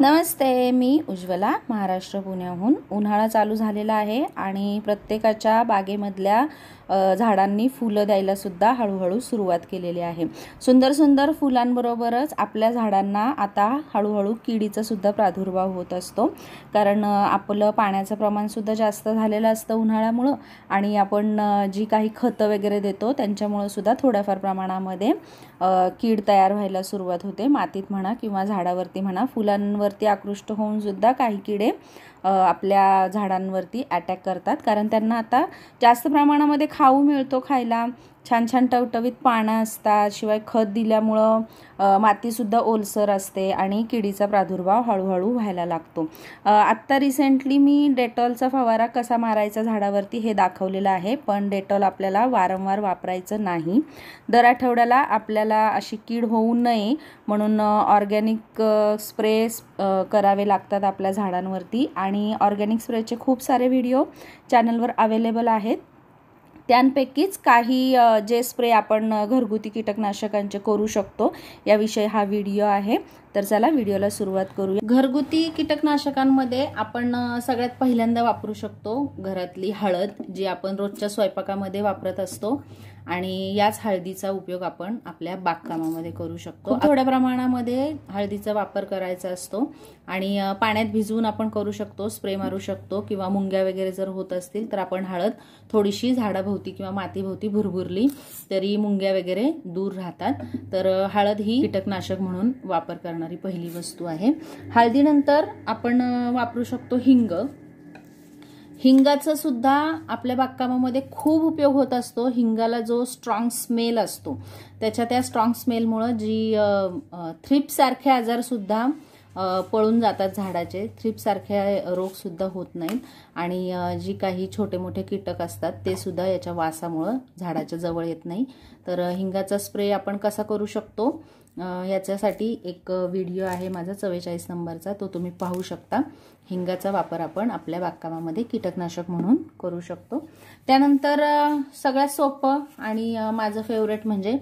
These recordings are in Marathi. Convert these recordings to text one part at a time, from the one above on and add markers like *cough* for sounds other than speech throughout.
नमस्ते मी उज्ज्वला महाराष्ट्र पुण्याहून उन्हाळा चालू झालेला आहे आणि प्रत्येकाच्या बागेमधल्या झाडांनी फुलं द्यायलासुद्धा हळूहळू सुरुवात केलेली आहे सुंदर सुंदर फुलांबरोबरच आपल्या झाडांना आता हळूहळू किडीचासुद्धा प्रादुर्भाव होत असतो कारण आपलं पाण्याचं प्रमाणसुद्धा जास्त झालेलं असतं उन्हाळ्यामुळं आणि आपण जी काही खतं वगैरे देतो त्यांच्यामुळं सुद्धा थोड्याफार प्रमाणामध्ये कीड तयार व्हायला सुरुवात होते मातीत म्हणा किंवा झाडावरती म्हणा फुलांवरती आकृष्ट होऊन सुद्धा काही किडे आपल्या झाडांवरती अटॅक करतात कारण त्यांना आता जास्त प्रमाणामध्ये खाऊ मिळतो खायला छान छान टवटवीत पानं असतात शिवाय खत दिल्यामुळं मातीसुद्धा ओलसर असते आणि किडीचा प्रादुर्भाव हळूहळू व्हायला लागतो आत्ता रिसेंटली मी डेटॉलचा फवारा कसा मारायचा झाडावरती हे दाखवलेलं आहे पण डेटॉल आपल्याला वारंवार वापरायचं नाही दर आठवड्याला आपल्याला अशी कीड होऊ नये म्हणून ऑर्गॅनिक स्प्रे करावे लागतात आपल्या झाडांवरती आणि ऑर्गॅनिक स्प्रेचे खूप सारे व्हिडिओ चॅनलवर अवेलेबल आहेत त्यांपैकीच काही जे स्प्रे आपण घरगुती कीटकनाशकांचे करू शकतो याविषयी हा व्हिडिओ आहे तर चला व्हिडिओला सुरुवात करूया घरगुती कीटकनाशकांमध्ये आपण सगळ्यात पहिल्यांदा वापरू शकतो घरातली हळद जी आपण रोजच्या स्वयंपाकामध्ये वापरत असतो आणि याच हळदीचा उपयोग आपण आपल्या बागकामामध्ये करू शकतो थोड्या प्रमाणामध्ये हळदीचा वापर करायचा असतो आणि पाण्यात भिजवून आपण करू शकतो स्प्रे मारू शकतो किंवा मुंग्या वगैरे जर होत असतील तर आपण हळद थोडीशी झाडाभोवती किंवा मातीभोवती भुरभुरली तरी मुंग्या वगैरे दूर राहतात तर हळद ही कीटकनाशक म्हणून वापर करणारी पहिली वस्तू आहे हळदीनंतर आपण वापरू शकतो हिंग हिंगाचा सुद्धा आपल्या बागकामामध्ये खूप उपयोग होत असतो हिंगाला जो स्ट्रॉंग स्मेल असतो त्याच्या त्या स्ट्रॉंग स्मेलमुळं जी आजार आजारसुद्धा पळून जातात झाडाचे थ्रीपसारखे रोगसुद्धा होत नाहीत आणि जी काही छोटे मोठे कीटक असतात ते सुद्धा याच्या वासामुळं झाडाच्या जवळ येत नाही तर हिंगाचा स्प्रे आपण कसा करू शकतो याच्यासाठी एक व्हिडिओ आहे माझा चव्वेचाळीस नंबरचा तो तुम्ही पाहू शकता हिंगाचा वापर आपण आपल्या बागकामामध्ये कीटकनाशक म्हणून करू शकतो त्यानंतर सगळ्यात सोपं आणि माझं फेवरेट म्हणजे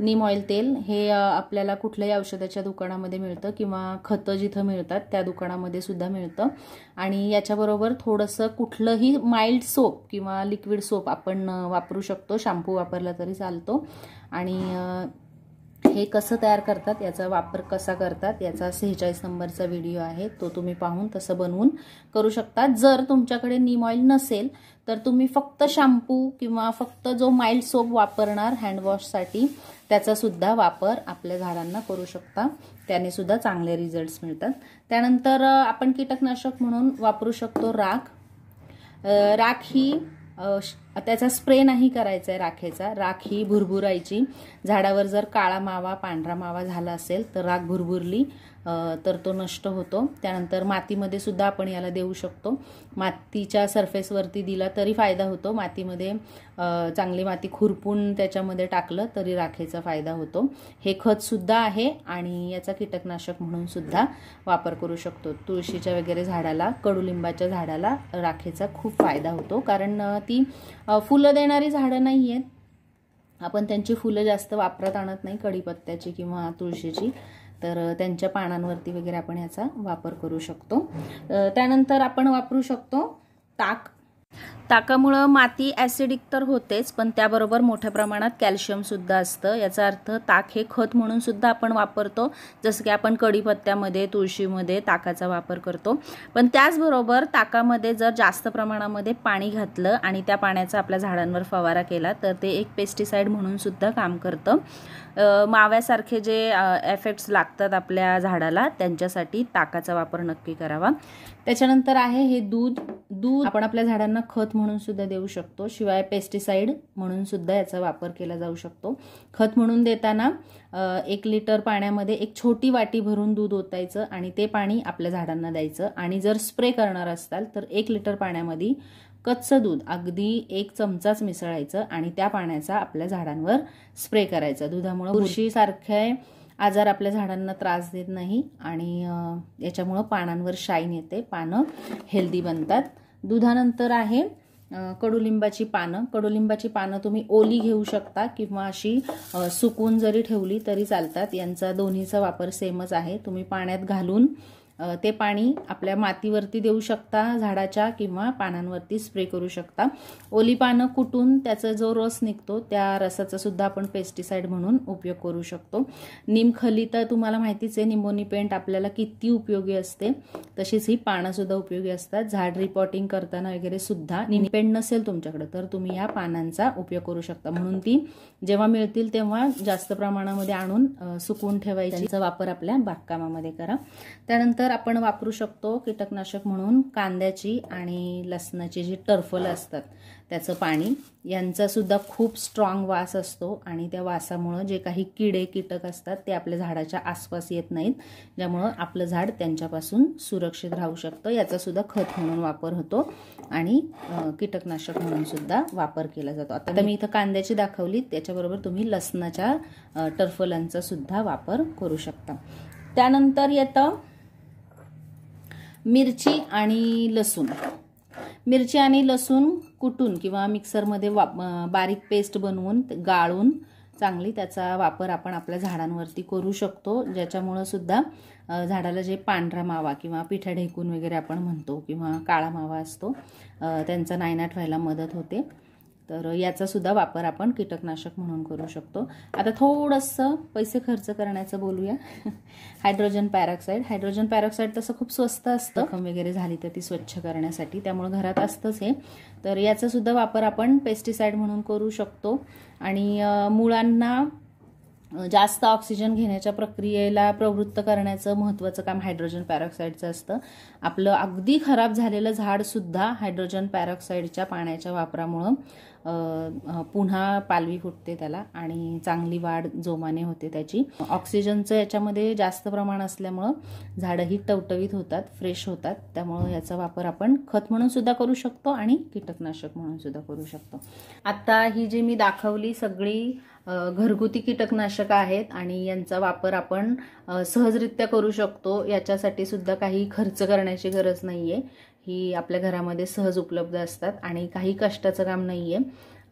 नीम ऑइल तेल हे आपल्याला कुठल्याही औषधाच्या दुकानामध्ये मिळतं किंवा खतं जिथं मिळतात त्या दुकानामध्ये सुद्धा मिळतं आणि याच्याबरोबर थोडंसं कुठलंही माइल्ड सोप किंवा लिक्विड सोप आपण वापरू शकतो शॅम्पू वापरला तरी चालतो आणि हे कसं तयार करतात याचा वापर कसा करतात याचा सेहेचाळीस नंबरचा व्हिडिओ आहे तो तुम्ही पाहून तसं बनवून करू शकता जर तुमच्याकडे नीम ऑइल नसेल तर तुम्ही फक्त शॅम्पू किंवा फक्त जो माइल्ड सोप वापरणार हँडवॉशसाठी त्याचासुद्धा वापर आपल्या झाडांना करू शकता त्याने सुद्धा चांगले रिझल्ट्स मिळतात त्यानंतर आपण कीटकनाशक म्हणून वापरू शकतो राख राख ही त्याचा स्प्रे नाही करायचा आहे राखेचा राख ही भुरभुरायची झाडावर जर काळा मावा पांढरा मावा झाला असेल तर राख भुरभुरली तर तो नष्ट होतो त्यानंतर मातीमध्ये सुद्धा आपण याला देऊ शकतो मातीच्या सरफेसवरती दिला तरी फायदा होतो मातीमध्ये चांगली माती खुरपून त्याच्यामध्ये टाकलं तरी राखेचा फायदा होतो हे खतसुद्धा आहे आणि याचा कीटकनाशक म्हणून सुद्धा वापर करू शकतो तुळशीच्या वगैरे झाडाला कडुलिंबाच्या झाडाला राखेचा खूप फायदा होतो कारण ती फुलं देणारी झाडं नाही आहेत आपण त्यांची फुलं जास्त वापरत आणत नाही कढीपत्त्याची किंवा तुळशीची तर त्यांच्या पानांवरती वगैरे आपण याचा वापर करू शकतो त्यानंतर आपण वापरू शकतो ताक ताकामुळं माती ॲसिडिक तर होतेच पण त्याबरोबर मोठ्या प्रमाणात कॅल्शियमसुद्धा असतं याचा अर्थ ताक हे खत म्हणूनसुद्धा आपण वापरतो जसं की आपण कढीपत्त्यामध्ये तुळशीमध्ये ताकाचा वापर करतो पण त्याचबरोबर ताकामध्ये जर जास्त प्रमाणामध्ये पाणी घातलं आणि त्या पाण्याचा आपल्या झाडांवर फवारा केला तर ते एक पेस्टिसाईड म्हणूनसुद्धा काम करतं माव्यासारखे जे एफेक्ट्स लागतात आपल्या झाडाला त्यांच्यासाठी ताकाचा वापर नक्की करावा त्याच्यानंतर आहे हे दूध दूध आपण आपल्या झाडांना खत म्हणून सुद्धा देऊ शकतो शिवाय पेस्टिसाइड म्हणून सुद्धा याचा वापर केला जाऊ शकतो खत म्हणून देताना एक लिटर पाण्यामध्ये एक छोटी वाटी भरून दूध ओतायचं आणि ते पाणी आपल्या झाडांना द्यायचं आणि जर स्प्रे करणार असाल तर एक लिटर पाण्यामध्ये कच्चं दूध अगदी एक चमचाच मिसळायचं आणि त्या पाण्याचा आपल्या झाडांवर स्प्रे करायचा दुधामुळे सारखे आजार आपल्या झाडांना त्रास देत नाही आणि याच्यामुळं पानांवर शाईन येते पानं हेल्दी बनतात दुधानंतर आहे कडुलिंबाची पानं कडुलिंबाची पानं तुम्ही ओली घेऊ शकता किंवा अशी सुकून जरी ठेवली तरी चालतात यांचा दोन्हीचा वापर सेमच आहे तुम्ही पाण्यात घालून ते पाणी आपल्या मातीवरती देऊ शकता झाडाच्या किंवा पानांवरती स्प्रे करू शकता ओली पानं कुटून त्याचा जो रस निघतो त्या रसाचा सुद्धा आपण पेस्टिसाईड म्हणून उपयोग करू शकतो निमखली तर तुम्हाला माहितीच आहे निमोनी पेंट आपल्याला किती उपयोगी असते तशीच ही पानंसुद्धा उपयोगी असतात झाड रिपॉटिंग करताना वगैरे सुद्धा पेंट नसेल तुमच्याकडे तर तुम्ही या पानांचा उपयोग करू शकता म्हणून ती जेव्हा मिळतील तेव्हा जास्त प्रमाणामध्ये आणून सुकून ठेवायची वापर आपल्या बागकामामध्ये करा त्यानंतर तर आपण वापरू शकतो कीटकनाशक म्हणून कांद्याची आणि लसणाची जी टर्फल असतात त्याचं पाणी यांचासुद्धा खूप स्ट्रॉंग वास असतो आणि त्या वासामुळं जे काही किडे कीटक असतात ते आपल्या झाडाच्या आसपास येत नाहीत ज्यामुळं आपलं झाड त्यांच्यापासून सुरक्षित राहू शकतं याचासुद्धा खत म्हणून वापर होतो आणि कीटकनाशक म्हणूनसुद्धा वापर केला जातो आता मी इथं कांद्याची दाखवली त्याच्याबरोबर तुम्ही लसणाच्या टर्फलांचासुद्धा वापर करू शकता त्यानंतर येतं मिरची आणि लसूण मिरची आणि लसूण कुटून किंवा मिक्सरमध्ये वा बारीक पेस्ट बनवून गाळून चांगली त्याचा वापर आपण आपल्या झाडांवरती करू शकतो ज्याच्यामुळं सुद्धा झाडाला जे पांढरा मावा किंवा पिठा ढेकून वगैरे आपण म्हणतो किंवा काळा मावा असतो त्यांचा नायनाट व्हायला मदत होते तर याचासुद्धा वापर आपण कीटकनाशक म्हणून करू शकतो आता थोडंसं पैसे खर्च करण्याचं बोलूया *laughs* हायड्रोजन पॅरॉक्साईड हायड्रोजन पॅरॉक्साईड तसं खूप स्वस्त असतं कम वगैरे झाली तर ती स्वच्छ करण्यासाठी त्यामुळे घरात असतंच हे तर याचासुद्धा वापर आपण पेस्टिसाईड म्हणून करू शकतो आणि मुळांना जास्त ऑक्सिजन घेण्याच्या प्रक्रियेला प्रवृत्त करण्याचं महत्वाचं काम हायड्रोजन पॅरॉक्साईडचं असतं आपलं अगदी खराब झालेलं सुद्धा हायड्रोजन पॅरॉक्साईडच्या पाण्याच्या वापरामुळं पुन्हा पालवी फुटते त्याला आणि चांगली वाढ जोमाने होते त्याची ऑक्सिजनचं याच्यामध्ये जास्त प्रमाण असल्यामुळं झाडंही टवटवीत होतात फ्रेश होतात त्यामुळं याचा वापर आपण खत म्हणून सुद्धा करू शकतो आणि कीटकनाशक म्हणून सुद्धा करू शकतो आता ही जी मी दाखवली सगळी घरगुती कीटकनाशक आहेत आणि यांचा वापर आपण सहजरित्या करू शकतो याच्यासाठी सुद्धा काही खर्च करण्याची गरज नाही ही आपल्या घरामध्ये सहज उपलब्ध असतात आणि काही कष्टाचं काम नाही आहे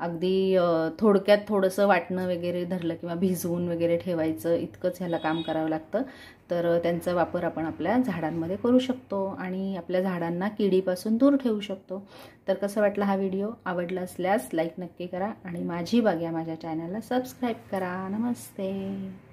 अगदी थोडक्यात थोडंसं वाटणं वगैरे धरलं किंवा भिजवून वगैरे ठेवायचं इतकंच ह्याला काम करावं लागतं तर त्यांचा वापर आपण आपल्या झाडांमध्ये करू शकतो आणि आपल्या झाडांना किडीपासून दूर ठेवू शकतो तर कसं वाटला हा व्हिडिओ आवडला असल्यास लाईक नक्की करा आणि माझी बाग्या माझ्या चॅनलला सबस्क्राईब करा नमस्ते